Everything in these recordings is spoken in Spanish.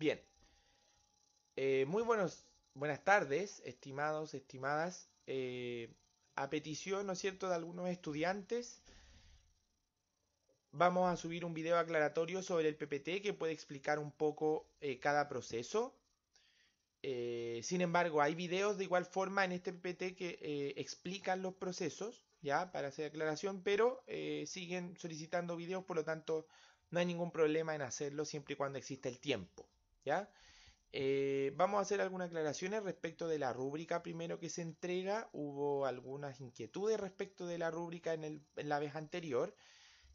Bien. Eh, muy buenos, buenas tardes, estimados, estimadas. Eh, a petición, ¿no es cierto?, de algunos estudiantes, vamos a subir un video aclaratorio sobre el PPT que puede explicar un poco eh, cada proceso. sin embargo, hay videos de igual forma en este PPT que explican los procesos, ya, para hacer aclaración, pero siguen solicitando videos, por lo tanto, no hay ningún problema en hacerlo siempre y cuando exista el tiempo. Eh, vamos a hacer algunas aclaraciones respecto de la rúbrica primero que se entrega. Hubo algunas inquietudes respecto de la rúbrica en, la vez anterior.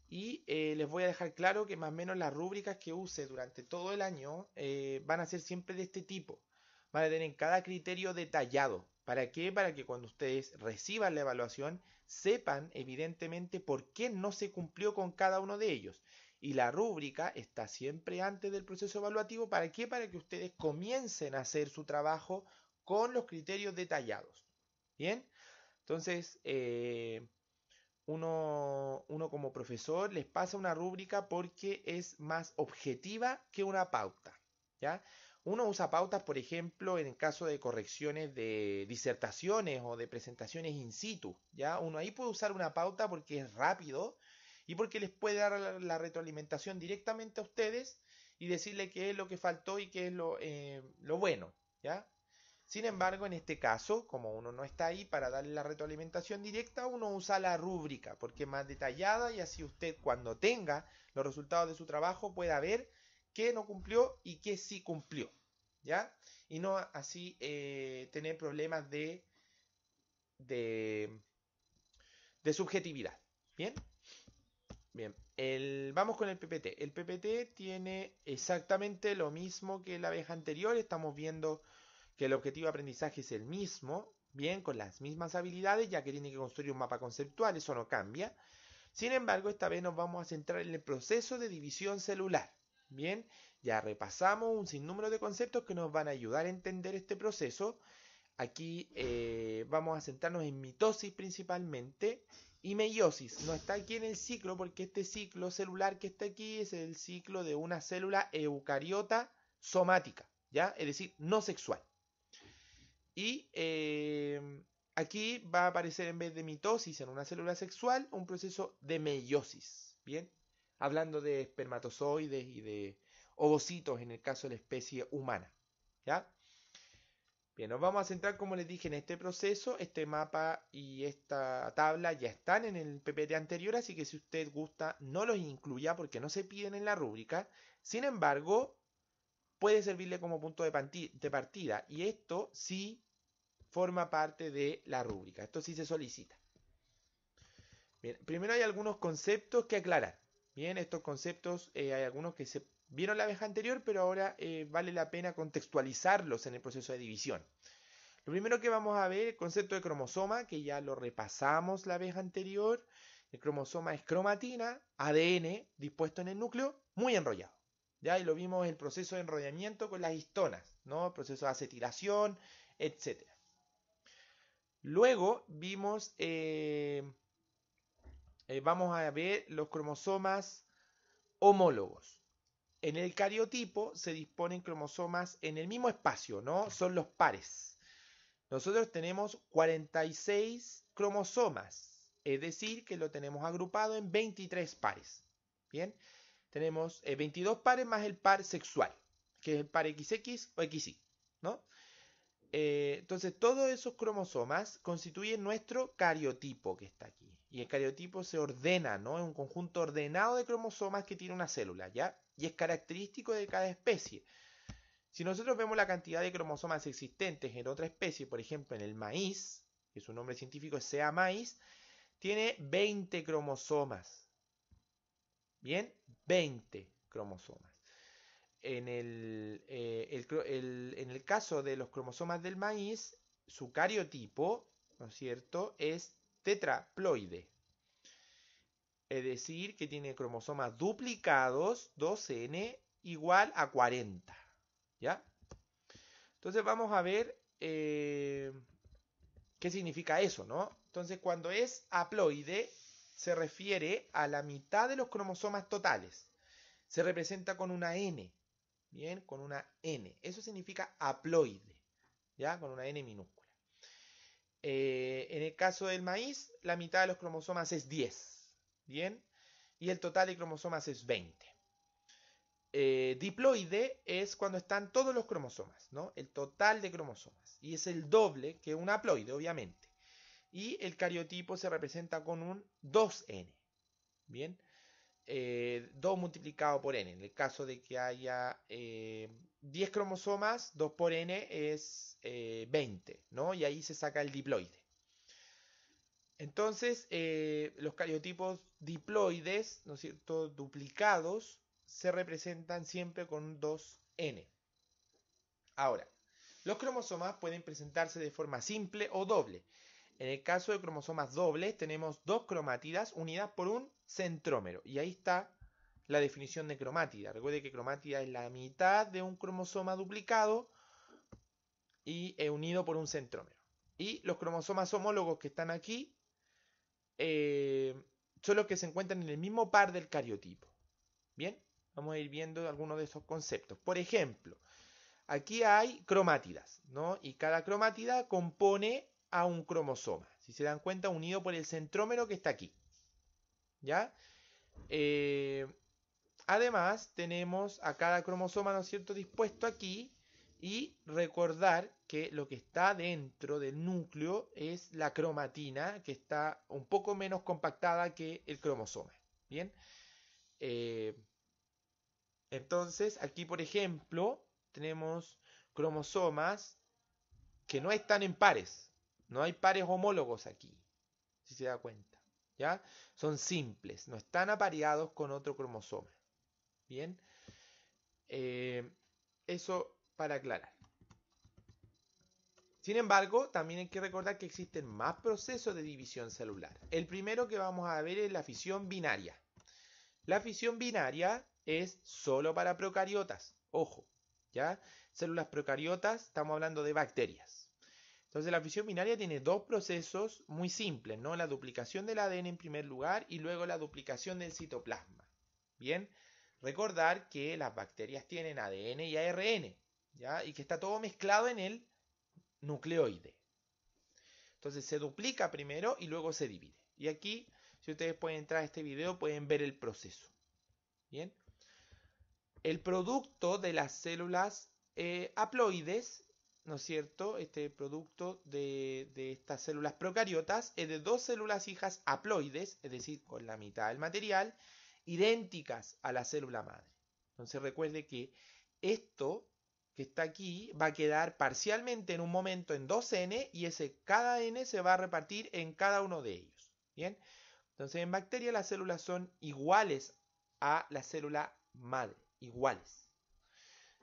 Y eh, les voy a dejar claro que más o menos las rúbricas que use durante todo el año eh, van a ser siempre de este tipo. Van a tener cada criterio detallado. ¿Para qué? Para que cuando ustedes reciban la evaluación sepan evidentemente por qué no se cumplió con cada uno de ellos. Y la rúbrica está siempre antes del proceso evaluativo. ¿Para qué? Para que ustedes comiencen a hacer su trabajo con los criterios detallados. Bien, entonces eh, uno, uno como profesor les pasa una rúbrica porque es más objetiva que una pauta. ¿ya? Uno usa pautas, por ejemplo, en el caso de correcciones de disertaciones o de presentaciones in situ. ¿ya? Uno ahí puede usar una pauta porque es rápido y porque les puede dar la retroalimentación directamente a ustedes y decirle qué es lo que faltó y qué es eh, lo, bueno, ¿ya? Sin embargo, en este caso, como uno no está ahí para darle la retroalimentación directa, uno usa la rúbrica, porque es más detallada y así usted cuando tenga los resultados de su trabajo pueda ver qué no cumplió y qué sí cumplió, ¿ya? Y no así eh, tener problemas de, de, de subjetividad, ¿bien? Bien, el, vamos con el PPT. El PPT tiene exactamente lo mismo que la vez anterior. Estamos viendo que el objetivo de aprendizaje es el mismo, bien, con las mismas habilidades, ya que tiene que construir un mapa conceptual, eso no cambia. Sin embargo, esta vez nos vamos a centrar en el proceso de división celular. Bien, ya repasamos un sinnúmero de conceptos que nos van a ayudar a entender este proceso Aquí eh, vamos a centrarnos en mitosis principalmente y meiosis. No está aquí en el ciclo porque este ciclo celular que está aquí es el ciclo de una célula eucariota somática, ¿ya? Es decir, no sexual. Y eh, aquí va a aparecer en vez de mitosis en una célula sexual un proceso de meiosis, ¿bien? Hablando de espermatozoides y de ovocitos en el caso de la especie humana, ¿ya? Bien, nos vamos a centrar, como les dije, en este proceso. Este mapa y esta tabla ya están en el PPT anterior, así que si usted gusta, no los incluya porque no se piden en la rúbrica. Sin embargo, puede servirle como punto de partida y esto sí forma parte de la rúbrica. Esto sí se solicita. Bien, primero hay algunos conceptos que aclarar. Bien, estos conceptos eh, hay algunos que se Vieron la vez anterior, pero ahora eh, vale la pena contextualizarlos en el proceso de división. Lo primero que vamos a ver, el concepto de cromosoma, que ya lo repasamos la vez anterior. El cromosoma es cromatina, ADN dispuesto en el núcleo, muy enrollado. Ya, y lo vimos el proceso de enrollamiento con las histonas, ¿no? proceso de acetilación, etc. Luego vimos, eh, eh, vamos a ver los cromosomas homólogos. En el cariotipo se disponen cromosomas en el mismo espacio, ¿no? Son los pares. Nosotros tenemos 46 cromosomas, es decir, que lo tenemos agrupado en 23 pares. Bien, tenemos 22 eh, pares más el par sexual, que es el par XX o XY, ¿no? Eh, entonces, todos esos cromosomas constituyen nuestro cariotipo que está aquí. Y el cariotipo se ordena, ¿no? Es un conjunto ordenado de cromosomas que tiene una célula, ¿ya? y es característico de cada especie. Si nosotros vemos la cantidad de cromosomas existentes en otra especie, por ejemplo en el maíz, que su nombre científico es sea maíz, tiene 20 cromosomas. Bien, 20 cromosomas. En eh, el, en el caso de los cromosomas del maíz, su cariotipo, ¿no es cierto?, es tetraploide es decir, que tiene cromosomas duplicados, 2N, igual a 40. ¿Ya? Entonces vamos a ver eh, qué significa eso, ¿no? Entonces cuando es haploide se refiere a la mitad de los cromosomas totales. Se representa con una N, ¿bien? Con una N. Eso significa haploide, ¿ya? Con una N minúscula. Eh, en el caso del maíz, la mitad de los cromosomas es 10. Bien. Y el total de cromosomas es 20. Eh, diploide es cuando están todos los cromosomas, ¿no? El total de cromosomas. Y es el doble que un haploide, obviamente. Y el cariotipo se representa con un 2n. Bien. 2 eh, multiplicado por n. En el caso de que haya 10 eh, cromosomas, 2 por n es 20, ¿no? Y ahí se saca el diploide. Entonces, eh, los cariotipos diploides, ¿no es cierto?, duplicados, se representan siempre con 2N. Ahora, los cromosomas pueden presentarse de forma simple o doble. En el caso de cromosomas dobles, tenemos dos cromátidas unidas por un centrómero. Y ahí está la definición de cromátida. Recuerde que cromátida es la mitad de un cromosoma duplicado y eh, unido por un centrómero. Y los cromosomas homólogos que están aquí eh, son los que se encuentran en el mismo par del cariotipo. Bien, vamos a ir viendo algunos de esos conceptos. Por ejemplo, aquí hay cromátidas, ¿no? Y cada cromátida compone a un cromosoma. Si se dan cuenta, unido por el centrómero que está aquí. ¿Ya? Eh, además, tenemos a cada cromosoma, ¿no es cierto?, dispuesto aquí y recordar que lo que está dentro del núcleo es la cromatina, que está un poco menos compactada que el cromosoma. Bien. Eh, entonces, aquí por ejemplo, tenemos cromosomas que no están en pares. No hay pares homólogos aquí, si se da cuenta. ¿Ya? Son simples, no están apareados con otro cromosoma. Bien. Eh, eso para aclarar. Sin embargo, también hay que recordar que existen más procesos de división celular. El primero que vamos a ver es la fisión binaria. La fisión binaria es solo para procariotas. Ojo, ¿ya? Células procariotas, estamos hablando de bacterias. Entonces la fisión binaria tiene dos procesos muy simples, ¿no? La duplicación del ADN en primer lugar y luego la duplicación del citoplasma. Bien, recordar que las bacterias tienen ADN y ARN. Y que está todo mezclado en el nucleoide. Entonces se duplica primero y luego se divide. Y aquí, si ustedes pueden entrar a este video, pueden ver el proceso. Bien. El producto de las células eh, haploides, ¿no es cierto? Este producto de, de estas células procariotas es de dos células hijas haploides, es decir, con la mitad del material, idénticas a la célula madre. Entonces recuerde que esto que está aquí va a quedar parcialmente en un momento en 2n y ese cada n se va a repartir en cada uno de ellos. Bien, entonces en bacteria las células son iguales a la célula madre, iguales.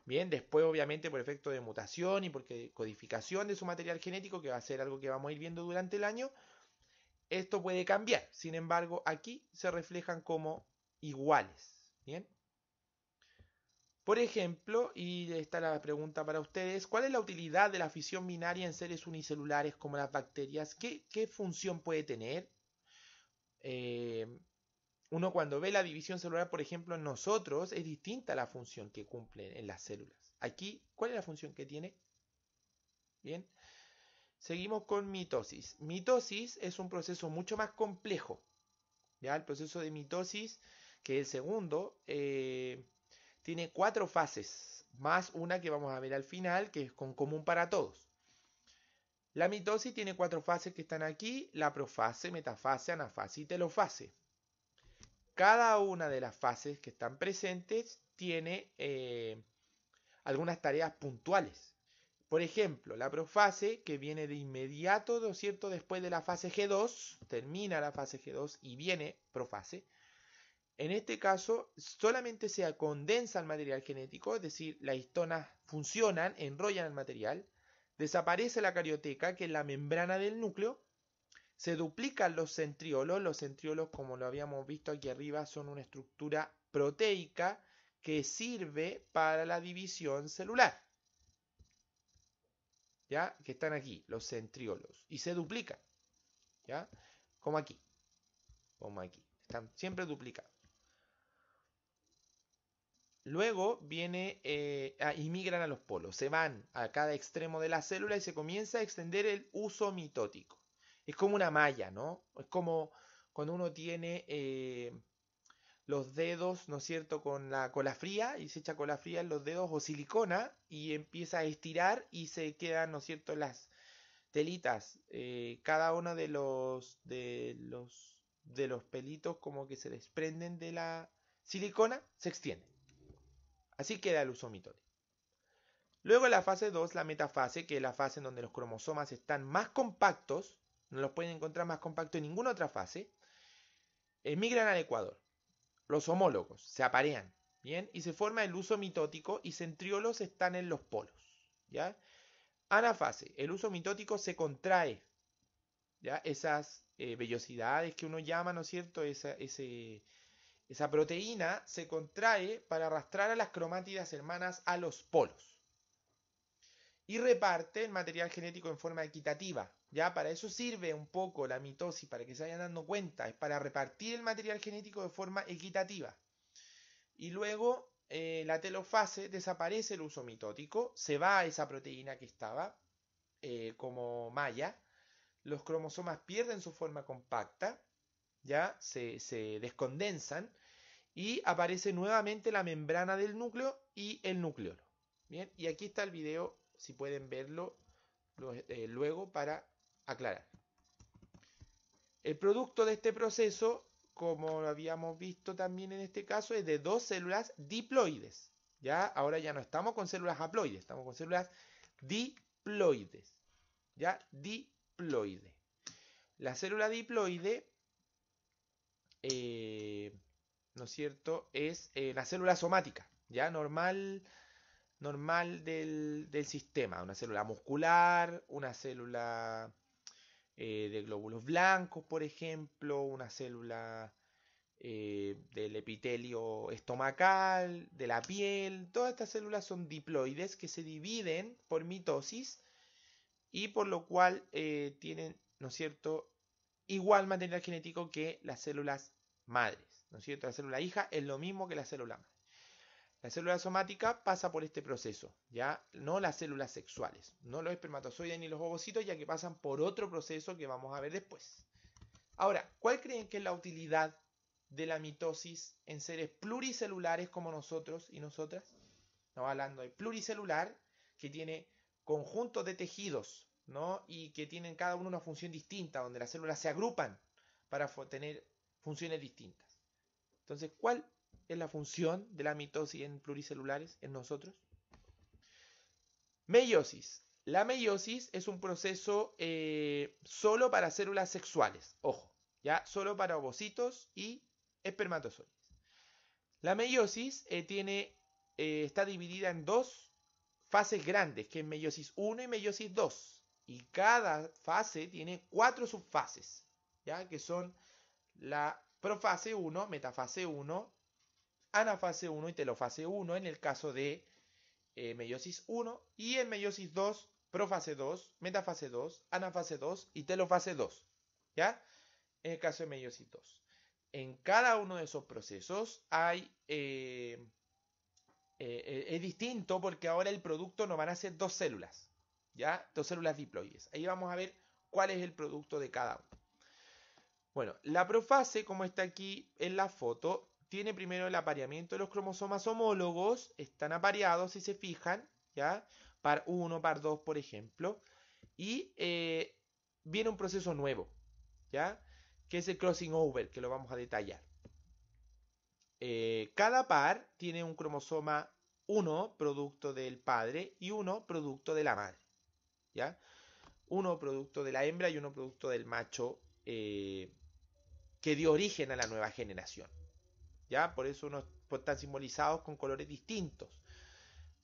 Bien, después obviamente por efecto de mutación y por codificación de su material genético, que va a ser algo que vamos a ir viendo durante el año, esto puede cambiar. Sin embargo, aquí se reflejan como iguales. Bien. Por ejemplo, y es la pregunta para ustedes, ¿cuál es la utilidad de la fisión binaria en seres unicelulares como las bacterias? ¿Qué, función puede tener? Eh, uno cuando ve la división celular, por ejemplo, en nosotros, es distinta la función que cumplen en las células. Aquí, ¿cuál es la función que tiene? Bien. Seguimos con mitosis. Mitosis es un proceso mucho más complejo. ¿ya? El proceso de mitosis, que es el segundo, eh, tiene cuatro fases, más una que vamos a ver al final, que es con común para todos. La mitosis tiene cuatro fases que están aquí, la profase, metafase, anafase y telofase. Cada una de las fases que están presentes tiene eh, algunas tareas puntuales. Por ejemplo, la profase que viene de inmediato, cierto?, después de la fase G2, termina la fase G2 y viene profase. En este caso, solamente se condensa el material genético, es decir, las histonas funcionan, enrollan el material, desaparece la carioteca, que es la membrana del núcleo, se duplican los centriolos, los centriolos como lo habíamos visto aquí arriba son una estructura proteica que sirve para la división celular. ¿Ya? Que están aquí, los centriolos. Y se duplican. ¿Ya? Como aquí. Como aquí. Están siempre duplicados. Luego viene, y eh, ah, migran a los polos, se van a cada extremo de la célula y se comienza a extender el uso mitótico. Es como una malla, ¿no? Es como cuando uno tiene eh, los dedos, ¿no es cierto?, con la cola fría y se echa cola fría en los dedos o silicona y empieza a estirar y se quedan, ¿no es cierto?, las telitas, eh, cada uno de los, de los, de los pelitos como que se desprenden de la silicona, se extienden. Así queda el uso mitótico. Luego la fase 2, la metafase, que es la fase en donde los cromosomas están más compactos, no los pueden encontrar más compactos en ninguna otra fase, emigran al Ecuador. Los homólogos se aparean, ¿bien? Y se forma el uso mitótico y centriolos están en los polos, ¿ya? Anafase, el uso mitótico se contrae, ¿ya? Esas eh, vellosidades que uno llama, ¿no es cierto? ese esa proteína se contrae para arrastrar a las cromátidas hermanas a los polos. Y reparte el material genético en forma equitativa. Ya para eso sirve un poco la mitosis, para que se vayan dando cuenta. Es para repartir el material genético de forma equitativa. Y luego eh, la telofase desaparece el uso mitótico, se va a esa proteína que estaba eh, como malla. Los cromosomas pierden su forma compacta ya se, descondensan y aparece nuevamente la membrana del núcleo y el núcleo. Bien, y aquí está el video, si pueden verlo eh, luego para aclarar. El producto de este proceso, como lo habíamos visto también en este caso, es de dos células diploides. Ya, ahora ya no estamos con células haploides, estamos con células diploides. Ya, diploide. La célula diploide eh, ¿no es cierto? Es eh, la célula somática, ¿ya? Normal, normal del, sistema, una célula muscular, una célula eh, de glóbulos blancos, por ejemplo, una célula eh, del epitelio estomacal, de la piel, todas estas células son diploides que se dividen por mitosis y por lo cual tienen, ¿no es cierto?, igual material genético que las células madres. ¿no es cierto? La célula hija es lo mismo que la célula madre. La célula somática pasa por este proceso, ya no las células sexuales, no los espermatozoides ni los ovocitos, ya que pasan por otro proceso que vamos a ver después. Ahora, ¿cuál creen que es la utilidad de la mitosis en seres pluricelulares como nosotros y nosotras? Estamos hablando de pluricelular que tiene conjuntos de tejidos, ¿no? Y que tienen cada uno una función distinta, donde las células se agrupan para tener funciones distintas. Entonces, ¿cuál es la función de la mitosis en pluricelulares, en nosotros? Meiosis. La meiosis es un proceso eh, solo para células sexuales, ojo, ya solo para ovocitos y espermatozoides. La meiosis eh, tiene, eh, está dividida en dos fases grandes, que es meiosis 1 y meiosis 2. Y cada fase tiene cuatro subfases, ya que son la Profase 1, metafase 1, anafase 1 y telofase 1 en el caso de eh, meiosis 1 y en meiosis 2, profase 2, metafase 2, anafase 2 y telofase 2. ¿Ya? En el caso de meiosis 2. En cada uno de esos procesos hay... Eh, eh, es distinto porque ahora el producto no van a ser dos células, ¿ya? Dos células diploides. Ahí vamos a ver cuál es el producto de cada uno. Bueno, la profase, como está aquí en la foto, tiene primero el apareamiento de los cromosomas homólogos, están apareados si se fijan, ¿ya? Par 1, par 2, por ejemplo, y eh, viene un proceso nuevo, ¿ya? Que es el crossing over, que lo vamos a detallar. Eh, cada par tiene un cromosoma 1 producto del padre y uno producto de la madre, ¿ya? Uno producto de la hembra y uno producto del macho eh, que dio origen a la nueva generación. ¿Ya? Por eso pues, están simbolizados con colores distintos.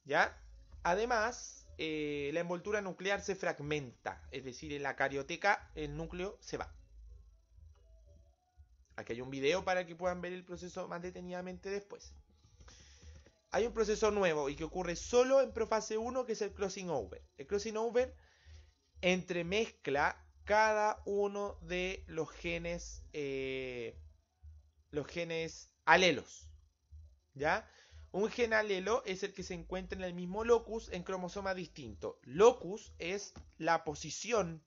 ¿Ya? Además, eh, la envoltura nuclear se fragmenta, es decir, en la carioteca el núcleo se va. Aquí hay un video para que puedan ver el proceso más detenidamente después. Hay un proceso nuevo y que ocurre solo en profase 1 que es el crossing over. El crossing over entremezcla cada uno de los genes, eh, los genes alelos. ¿Ya? Un gen alelo es el que se encuentra en el mismo locus en cromosoma distinto. Locus es la posición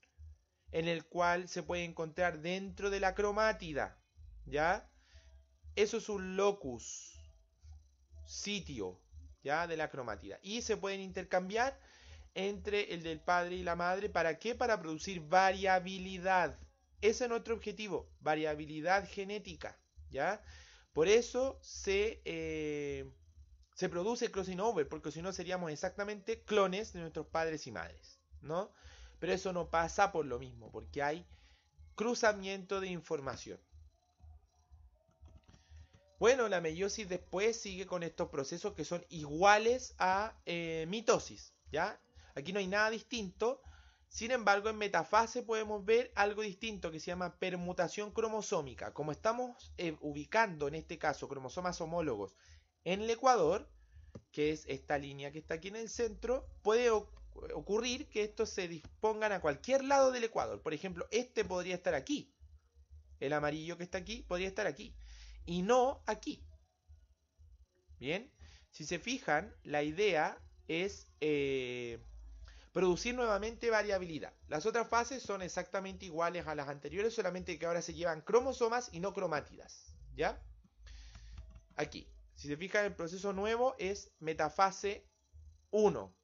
en el cual se puede encontrar dentro de la cromátida. ¿Ya? Eso es un locus, sitio, ¿ya? De la cromátida. Y se pueden intercambiar entre el del padre y la madre. ¿Para qué? Para producir variabilidad. Ese es nuestro objetivo, variabilidad genética. ¿Ya? Por eso se, eh, se produce crossing over, porque si no seríamos exactamente clones de nuestros padres y madres, ¿no? Pero eso no pasa por lo mismo, porque hay cruzamiento de información. Bueno, la meiosis después sigue con estos procesos que son iguales a eh, mitosis, ¿ya? Aquí no hay nada distinto. Sin embargo, en metafase podemos ver algo distinto que se llama permutación cromosómica. Como estamos eh, ubicando en este caso cromosomas homólogos en el Ecuador, que es esta línea que está aquí en el centro, puede ocurrir que estos se dispongan a cualquier lado del Ecuador. Por ejemplo, este podría estar aquí. El amarillo que está aquí podría estar aquí. Y no aquí. Bien, si se fijan, la idea es eh, producir nuevamente variabilidad. Las otras fases son exactamente iguales a las anteriores, solamente que ahora se llevan cromosomas y no cromátidas. ¿Ya? Aquí, si se fijan, el proceso nuevo es metafase 1.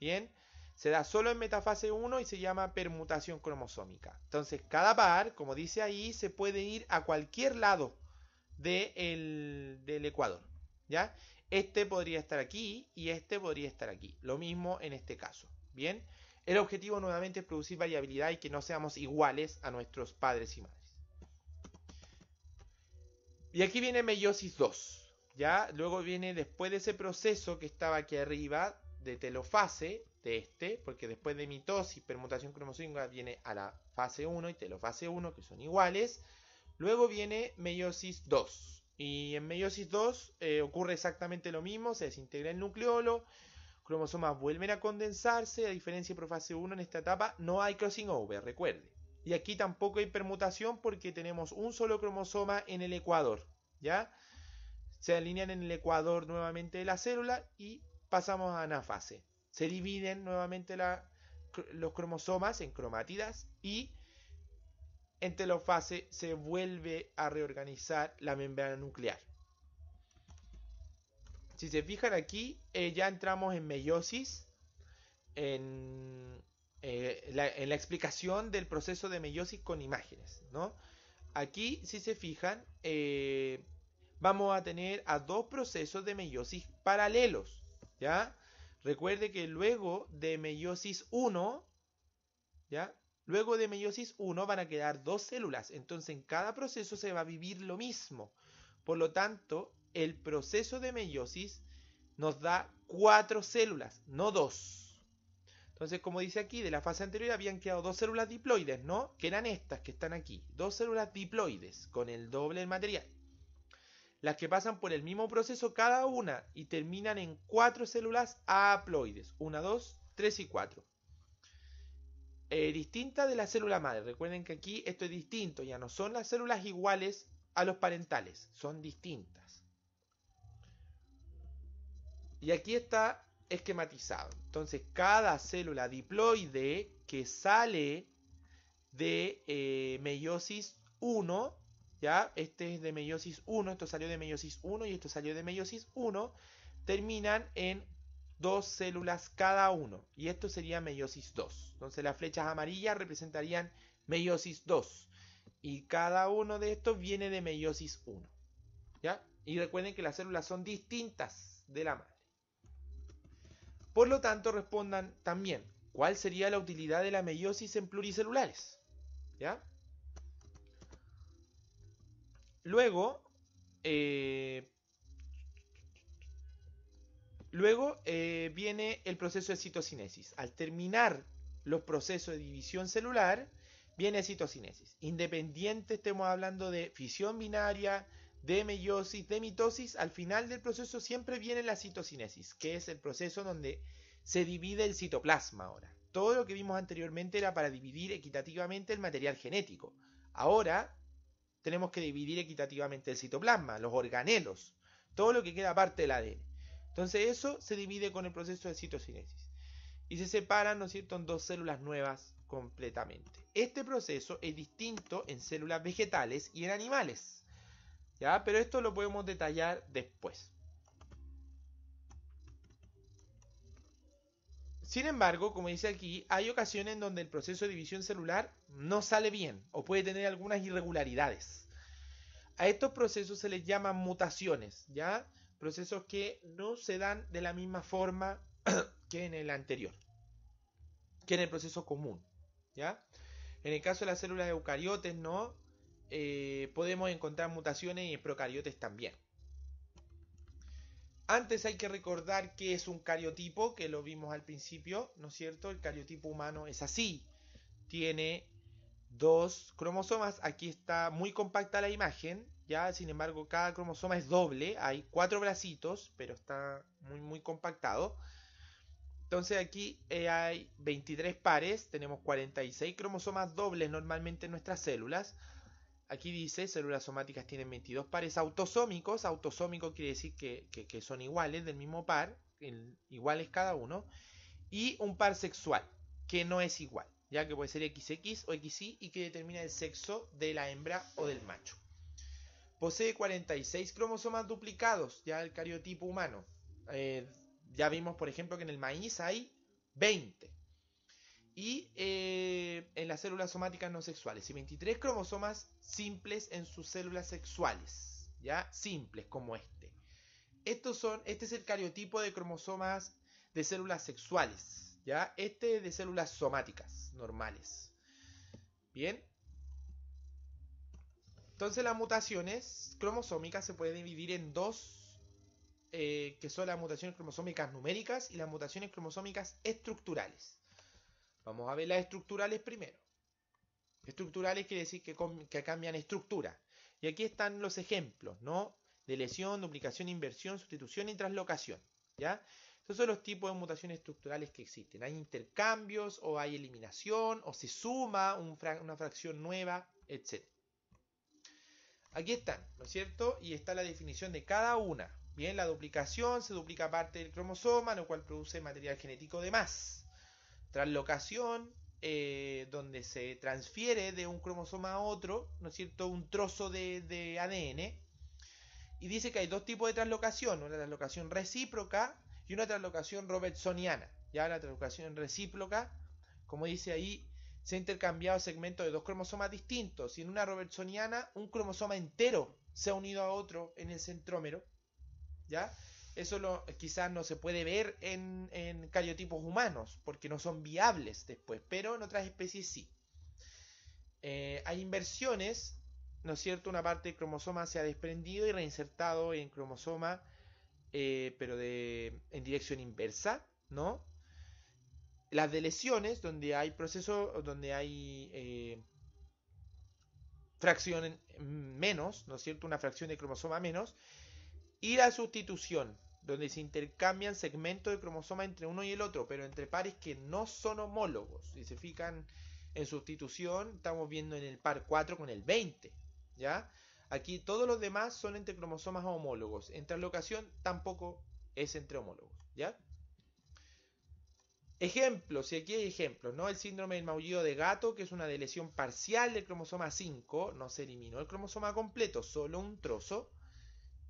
Bien, se da solo en metafase 1 y se llama permutación cromosómica. Entonces, cada par, como dice ahí, se puede ir a cualquier lado del ecuador. ¿Ya? Este podría estar aquí y este podría estar aquí. Lo mismo en este caso. Bien, el objetivo nuevamente es producir variabilidad y que no seamos iguales a nuestros padres y madres. Y aquí viene meiosis 2. Ya, luego viene después de ese proceso que estaba aquí arriba de telofase de este, porque después de mitosis, permutación cromosómica viene a la fase 1 y telofase 1 que son iguales. Luego viene meiosis 2. Y en meiosis 2 eh, ocurre exactamente lo mismo, se desintegra el nucleolo, cromosomas vuelven a condensarse, a diferencia de fase 1 en esta etapa no hay crossing over, recuerde. Y aquí tampoco hay permutación porque tenemos un solo cromosoma en el ecuador, ¿ya? Se alinean en el ecuador nuevamente de la célula y pasamos a fase Se dividen nuevamente los cromosomas en cromátidas y en telofase se vuelve a reorganizar la membrana nuclear. Si se fijan aquí, eh, ya entramos en meiosis, eh, en, la, explicación del proceso de meiosis con imágenes, ¿no? Aquí, si se fijan, eh, vamos a tener a dos procesos de meiosis paralelos, ¿ya? Recuerde que luego de meiosis 1, ¿ya? Luego de meiosis 1 van a quedar dos células, entonces en cada proceso se va a vivir lo mismo. Por lo tanto, el proceso de meiosis nos da cuatro células, no dos. Entonces, como dice aquí, de la fase anterior habían quedado dos células diploides, ¿no? Que eran estas que están aquí. Dos células diploides con el doble material. Las que pasan por el mismo proceso cada una y terminan en cuatro células haploides. Una, dos, tres y cuatro. Eh, distinta de la célula madre. Recuerden que aquí esto es distinto, ya no son las células iguales a los parentales, son distintas. Y aquí está esquematizado. Entonces, cada célula diploide que sale de eh, meiosis 1, ¿ya? Este es de meiosis 1, esto salió de meiosis 1 y esto salió de meiosis 1, terminan en dos células cada uno. Y esto sería meiosis 2. Entonces, las flechas amarillas representarían meiosis 2. Y cada uno de estos viene de meiosis 1. ¿Ya? Y recuerden que las células son distintas de la madre. Por lo tanto, respondan también, ¿cuál sería la utilidad de la meiosis en pluricelulares? Luego, eh, luego eh, viene el proceso de citocinesis. Al terminar los procesos de división celular, viene citocinesis. Independiente, estemos hablando de fisión binaria, de meiosis, de mitosis, al final del proceso siempre viene la citocinesis, que es el proceso donde se divide el citoplasma ahora. Todo lo que vimos anteriormente era para dividir equitativamente el material genético. Ahora tenemos que dividir equitativamente el citoplasma, los organelos, todo lo que queda aparte del ADN. Entonces eso se divide con el proceso de citocinesis. Y se separan, ¿no es cierto?, en dos células nuevas completamente. Este proceso es distinto en células vegetales y en animales. Pero esto lo podemos detallar después. Sin embargo, como dice aquí, hay ocasiones en donde el proceso de división celular no sale bien o puede tener algunas irregularidades. A estos procesos se les llama mutaciones, ¿ya? Procesos que no se dan de la misma forma que en el anterior, que en el proceso común, ¿ya? En el caso de las células eucariotes, ¿no? Eh, podemos encontrar mutaciones en procariotes también. Antes hay que recordar que es un cariotipo, que lo vimos al principio, ¿no es cierto? El cariotipo humano es así. Tiene dos cromosomas. Aquí está muy compacta la imagen, ya, sin embargo, cada cromosoma es doble. Hay cuatro bracitos, pero está muy, muy compactado. Entonces aquí eh, hay 23 pares, tenemos 46 cromosomas dobles normalmente en nuestras células. Aquí dice, células somáticas tienen 22 pares autosómicos. Autosómico quiere decir que, son iguales, del mismo par, iguales cada uno. Y un par sexual, que no es igual, ya que puede ser XX o XY y que determina el sexo de la hembra o del macho. Posee 46 cromosomas duplicados, ya el cariotipo humano. Eh, ya vimos, por ejemplo, que en el maíz hay 20. Y eh, en las células somáticas no sexuales. Y 23 cromosomas simples en sus células sexuales, ¿ya? Simples como este. Estos son, este es el cariotipo de cromosomas de células sexuales, ¿ya? Este es de células somáticas, normales. Bien. Entonces las mutaciones cromosómicas se pueden dividir en dos, eh, que son las mutaciones cromosómicas numéricas y las mutaciones cromosómicas estructurales. Vamos a ver las estructurales primero. Estructurales quiere decir que, cambian estructura. Y aquí están los ejemplos, ¿no? De lesión, duplicación, inversión, sustitución y traslocación, ¿ya? Esos son los tipos de mutaciones estructurales que existen. Hay intercambios o hay eliminación o se suma una fracción nueva, etc. Aquí están, ¿no es cierto? Y está la definición de cada una. Bien, la duplicación se duplica parte del cromosoma, lo cual produce material genético de más. Traslocación eh, donde se transfiere de un cromosoma a otro, ¿no es cierto?, un trozo de, ADN. Y dice que hay dos tipos de translocación, una translocación recíproca y una translocación robertsoniana. Ya la translocación recíproca, como dice ahí, se ha intercambiado segmentos de dos cromosomas distintos. Y en una robertsoniana, un cromosoma entero se ha unido a otro en el centrómero. ¿Ya? eso lo, quizás no se puede ver en, en cariotipos humanos, porque no son viables después, pero en otras especies sí. Eh, hay inversiones, ¿no es cierto? Una parte del cromosoma se ha desprendido y reinsertado en cromosoma, eh, pero de, en dirección inversa, ¿no? Las deleciones, donde hay proceso, donde hay eh, fracción menos, ¿no es cierto? Una fracción de cromosoma menos, y la sustitución, donde se intercambian segmentos de cromosoma entre uno y el otro, pero entre pares que no son homólogos. Si se fijan en sustitución, estamos viendo en el par 4 con el 20, ¿ya? Aquí todos los demás son entre cromosomas homólogos. En translocación tampoco es entre homólogos, ¿ya? Ejemplos, si aquí hay ejemplos, ¿no? El síndrome del maullido de gato, que es una deleción parcial del cromosoma 5, no se eliminó el cromosoma completo, solo un trozo.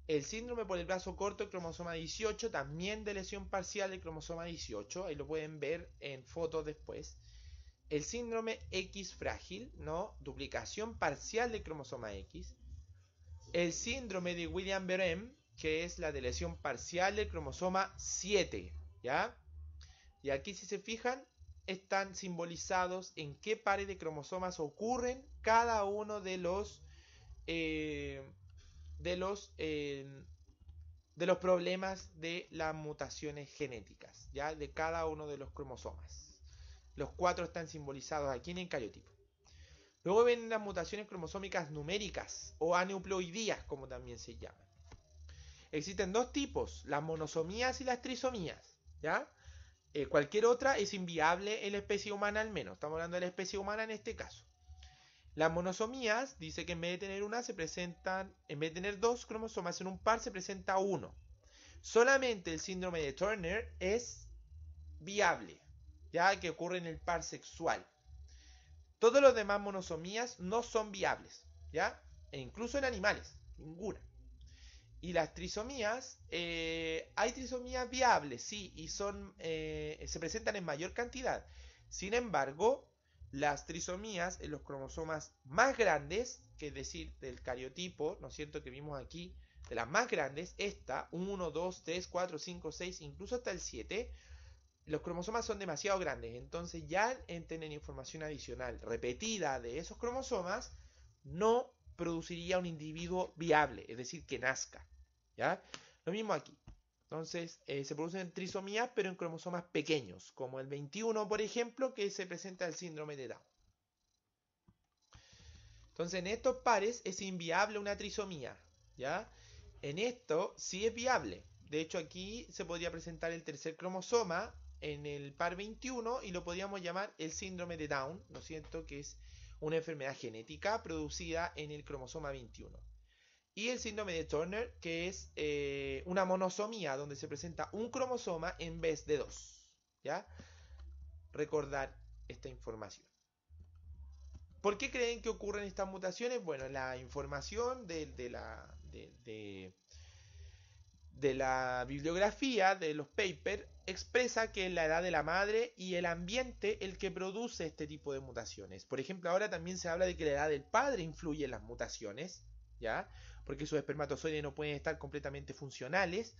El síndrome por el brazo corto, cromosoma 18, también de lesión parcial del cromosoma 18, ahí lo pueden ver en fotos después. El síndrome X frágil, ¿no? Duplicación parcial del cromosoma X. El síndrome de William-Berem, que es la de lesión parcial del cromosoma 7, ¿ya? Y aquí si se fijan, están simbolizados en qué pares de cromosomas ocurren cada uno de los... Eh, de los, eh, de los problemas de las mutaciones genéticas, ya de cada uno de los cromosomas. Los cuatro están simbolizados aquí en el cariotipo. Luego ven las mutaciones cromosómicas numéricas o aneuploidías, como también se llaman. Existen dos tipos, las monosomías y las trisomías, ¿ya? Eh, cualquier otra es inviable en la especie humana al menos. Estamos hablando de la especie humana en este caso. Las monosomías dice que en vez de tener una se presentan, en vez de tener dos cromosomas en un par se presenta uno. Solamente el síndrome de Turner es viable, ya que ocurre en el par sexual. Todos las demás monosomías no son viables, ¿ya? E incluso en animales, ninguna. Y las trisomías, eh, hay trisomías viables, sí, y son, eh, se presentan en mayor cantidad. Sin embargo, las trisomías en los cromosomas más grandes, que es decir, del cariotipo, ¿no es cierto?, que vimos aquí, de las más grandes, esta, 1, 2, 3, 4, 5, 6, incluso hasta el 7, los cromosomas son demasiado grandes, entonces ya en tener información adicional repetida de esos cromosomas, no produciría un individuo viable, es decir, que nazca. ¿Ya? Lo mismo aquí. Entonces, eh, se producen trisomías, pero en cromosomas pequeños, como el 21, por ejemplo, que se presenta el síndrome de Down. Entonces, en estos pares es inviable una trisomía, ¿ya? En esto sí es viable. De hecho, aquí se podría presentar el tercer cromosoma en el par 21 y lo podríamos llamar el síndrome de Down, ¿no siento Que es una enfermedad genética producida en el cromosoma 21. Y el síndrome de Turner, que es eh, una monosomía donde se presenta un cromosoma en vez de dos. ¿Ya? Recordar esta información. ¿Por qué creen que ocurren estas mutaciones? Bueno, la información de, la, de, la bibliografía, de los papers, expresa que la edad de la madre y el ambiente el que produce este tipo de mutaciones. Por ejemplo, ahora también se habla de que la edad del padre influye en las mutaciones, ¿ya? porque sus espermatozoides no pueden estar completamente funcionales.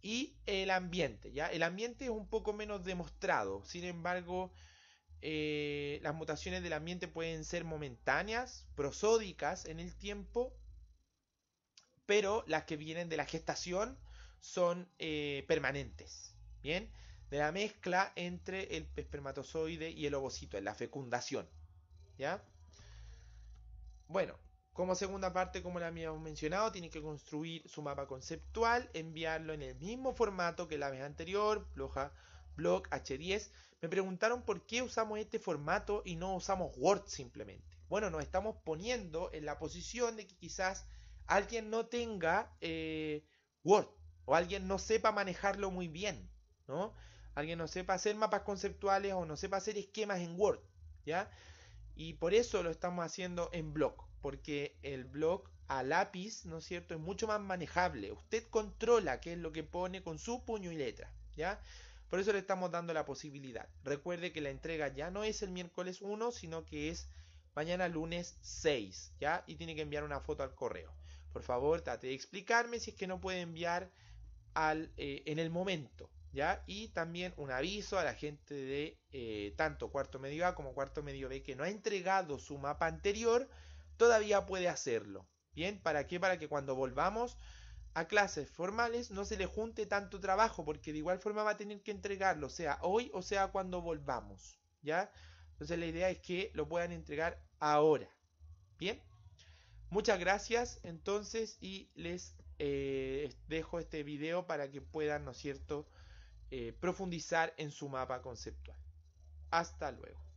Y el ambiente, ¿ya? El ambiente es un poco menos demostrado, sin embargo, eh, las mutaciones del ambiente pueden ser momentáneas, prosódicas en el tiempo, pero las que vienen de la gestación son eh, permanentes, ¿bien? De la mezcla entre el espermatozoide y el ovocito, en la fecundación, ¿ya? Bueno, como segunda parte, como la habíamos mencionado, tiene que construir su mapa conceptual, enviarlo en el mismo formato que la vez anterior, bloja, blog H10. Me preguntaron por qué usamos este formato y no usamos Word simplemente. Bueno, nos estamos poniendo en la posición de que quizás alguien no tenga eh, Word o alguien no sepa manejarlo muy bien, ¿no? Alguien no sepa hacer mapas conceptuales o no sepa hacer esquemas en Word, ¿ya? Y por eso lo estamos haciendo en blog porque el blog a lápiz, ¿no es cierto?, es mucho más manejable. Usted controla qué es lo que pone con su puño y letra, ¿ya? Por eso le estamos dando la posibilidad. Recuerde que la entrega ya no es el miércoles 1, sino que es mañana lunes 6, ¿ya? Y tiene que enviar una foto al correo. Por favor, trate de explicarme si es que no puede enviar al, eh, en el momento, ¿ya? Y también un aviso a la gente de eh, tanto cuarto medio A como cuarto medio B que no ha entregado su mapa anterior todavía puede hacerlo. ¿Bien? ¿Para qué? Para que cuando volvamos a clases formales no se le junte tanto trabajo, porque de igual forma va a tener que entregarlo, sea hoy o sea cuando volvamos. ¿Ya? Entonces la idea es que lo puedan entregar ahora. ¿Bien? Muchas gracias entonces y les eh, dejo este video para que puedan, ¿no es cierto?, eh, profundizar en su mapa conceptual. Hasta luego.